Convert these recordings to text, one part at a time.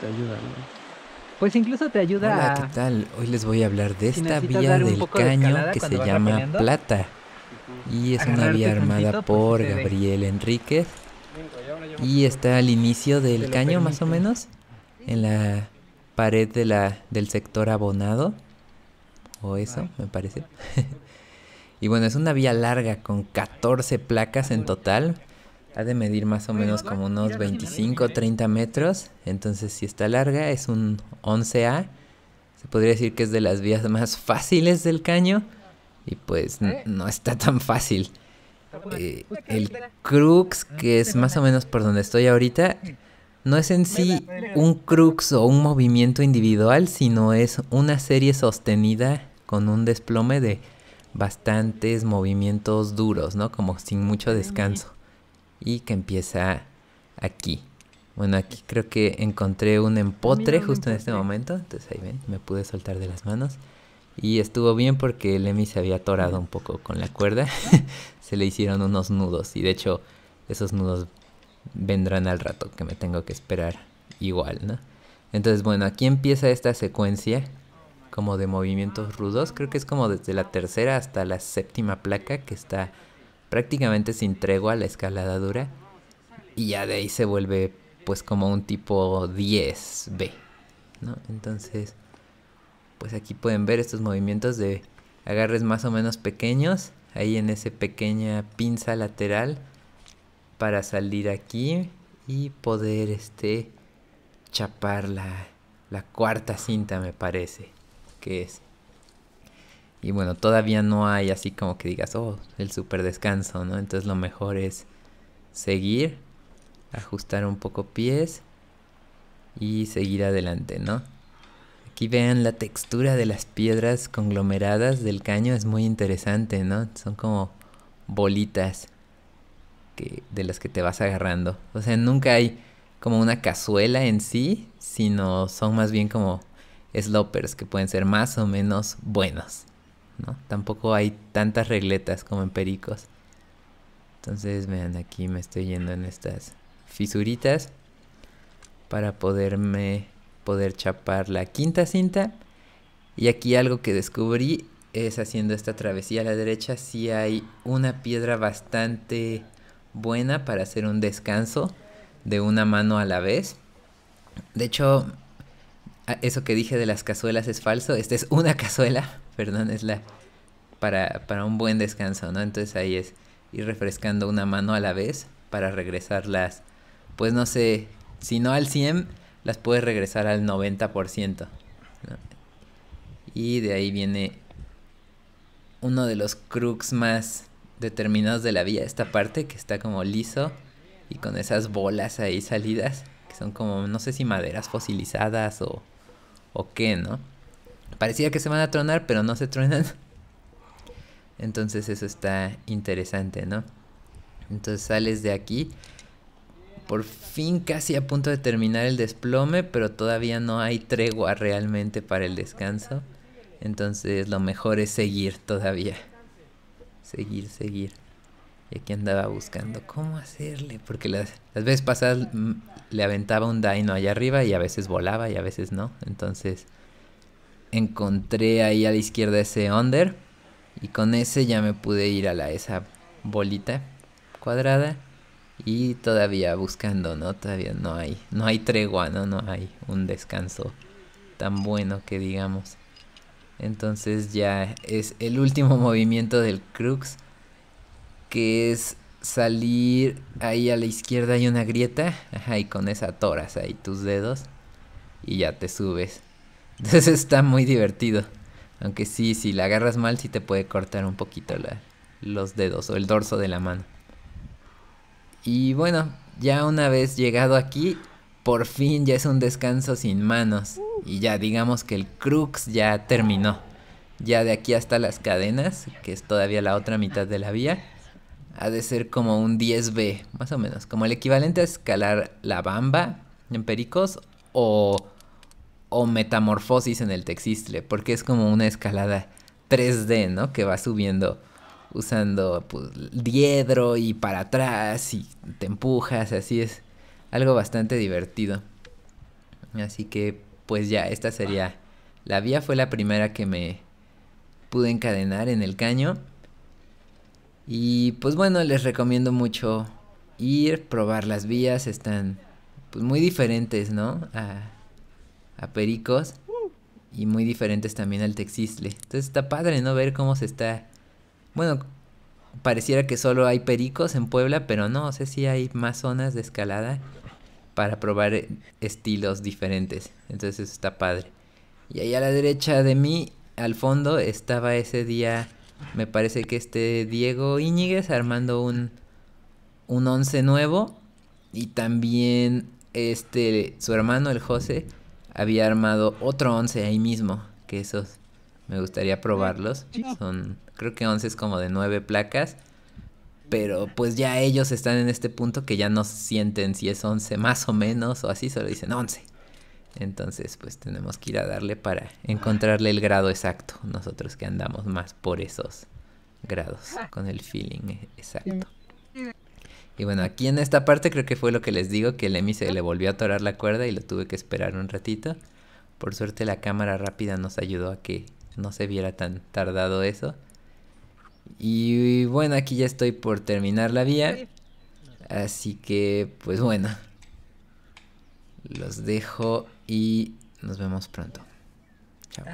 te ayuda, Pues incluso te ayuda Hola, ¿qué tal? Hoy les voy a hablar de esta vía del caño que se llama Plata. Y es una vía pues, armada por Gabriel Enríquez. Y está al inicio del caño, más o menos, en la pared de la, del sector abonado. O eso, me parece. y bueno, es una vía larga con 14 placas en total ha de medir más o menos como unos 25, 30 metros. Entonces, si está larga, es un 11A. Se podría decir que es de las vías más fáciles del caño. Y pues eh. no está tan fácil. Eh, el crux, que ah, es más o menos por donde estoy ahorita, no es en sí un crux o un movimiento individual, sino es una serie sostenida con un desplome de bastantes movimientos duros, ¿no? Como sin mucho ah, descanso y que empieza aquí. Bueno, aquí creo que encontré un ah, empotre justo en este momento. Entonces ahí ven, me pude soltar de las manos. Y estuvo bien porque Lemmy se había atorado un poco con la cuerda. se le hicieron unos nudos. Y de hecho, esos nudos vendrán al rato, que me tengo que esperar igual, ¿no? Entonces, bueno, aquí empieza esta secuencia como de movimientos rudos. Creo que es como desde la tercera hasta la séptima placa que está prácticamente sin tregua la escalada dura y ya de ahí se vuelve pues como un tipo 10B, ¿no? Entonces, pues aquí pueden ver estos movimientos de agarres más o menos pequeños, ahí en esa pequeña pinza lateral para salir aquí y poder este chapar la, la cuarta cinta me parece, que es y bueno, todavía no hay así como que digas, oh, el super descanso, ¿no? Entonces lo mejor es seguir, ajustar un poco pies y seguir adelante, ¿no? Aquí vean la textura de las piedras conglomeradas del caño, es muy interesante, ¿no? Son como bolitas de las que te vas agarrando. O sea, nunca hay como una cazuela en sí, sino son más bien como slopers que pueden ser más o menos buenos. ¿no? Tampoco hay tantas regletas como en pericos. Entonces, vean, aquí me estoy yendo en estas fisuritas para poderme poder chapar la quinta cinta. Y aquí algo que descubrí es haciendo esta travesía a la derecha, si hay una piedra bastante buena para hacer un descanso de una mano a la vez. De hecho, Ah, eso que dije de las cazuelas es falso. Esta es una cazuela, perdón, es la para, un buen descanso, ¿no? Entonces ahí es ir refrescando una mano a la vez para regresarlas, pues no sé, si no al 100, las puedes regresar al 90%. Y de ahí viene uno de los crux más determinados de la vía, esta parte que está como liso y con esas bolas ahí salidas, que son como, no sé si maderas fosilizadas o o qué, ¿no? Parecía que se van a tronar, pero no se truenan. Entonces eso está interesante, ¿no? Entonces sales de aquí. Por fin casi a punto de terminar el desplome, pero todavía no hay tregua realmente para el descanso. Entonces lo mejor es seguir todavía. Seguir, seguir. Y aquí andaba buscando cómo hacerle, porque las, veces pasadas mm, le aventaba un dino allá arriba y a veces volaba y a veces no. Entonces encontré ahí a la izquierda ese under y con ese ya me pude ir a la esa bolita cuadrada y todavía buscando, ¿no? Todavía no hay, no hay tregua, ¿no? No hay un descanso tan bueno que digamos. Entonces ya es el último movimiento del Crux que es salir ahí a la izquierda hay una grieta, ajá, y con esa toras ahí tus dedos y ya te subes. Entonces está muy divertido. Aunque sí, si la agarras mal, sí te puede cortar un poquito los dedos o el dorso de la mano. Y bueno, ya una vez llegado aquí, por fin ya es un descanso sin manos. Y ya digamos que el crux ya terminó. Ya de aquí hasta las cadenas, que es todavía la otra mitad de la vía, ha de ser como un 10B, más o menos. Como el equivalente a escalar la bamba en Pericos o, o metamorfosis en el Texistle, porque es como una escalada 3D, ¿no? Que va subiendo usando pues, diedro y para atrás y te empujas, así es algo bastante divertido. Así que pues ya, esta sería... La vía fue la primera que me pude encadenar en el caño y pues bueno, les recomiendo mucho ir, probar las vías, están pues muy diferentes, ¿no? A, Pericos y muy diferentes también al Texisle. Entonces está padre, ¿no? Ver cómo se está... Bueno, pareciera que solo hay Pericos en Puebla, pero no, sé si hay más zonas de escalada para probar eh, estilos diferentes. Entonces está padre. Y ahí a la derecha de mí, al fondo, estaba ese día me parece que este Diego Iñiguez armando un, un once nuevo. Y también este su hermano, el José, había armado otro once ahí mismo. Que esos me gustaría probarlos. Son creo que once es como de nueve placas. Pero pues ya ellos están en este punto que ya no sienten si es once más o menos o así, solo dicen once. Entonces, pues tenemos que ir a darle para encontrarle el grado exacto. Nosotros que andamos más por esos grados, ah. con el feeling e-, exacto. Y bueno, aquí en esta parte creo que fue lo que les digo, que el Emi se le volvió a atorar la cuerda y lo tuve que esperar un ratito. Por suerte la cámara rápida nos ayudó a que no se viera tan tardado eso. Y bueno, aquí ya estoy por terminar la vía. Así que, pues bueno, los dejo y nos vemos pronto. Chao.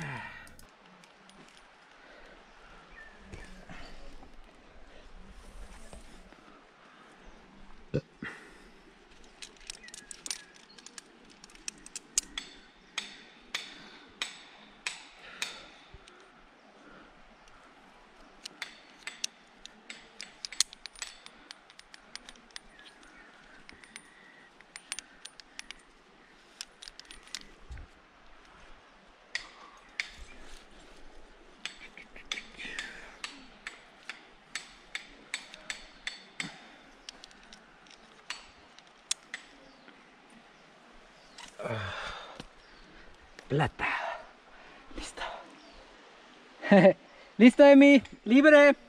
Plata. Listo. Listo, Emi. Libre.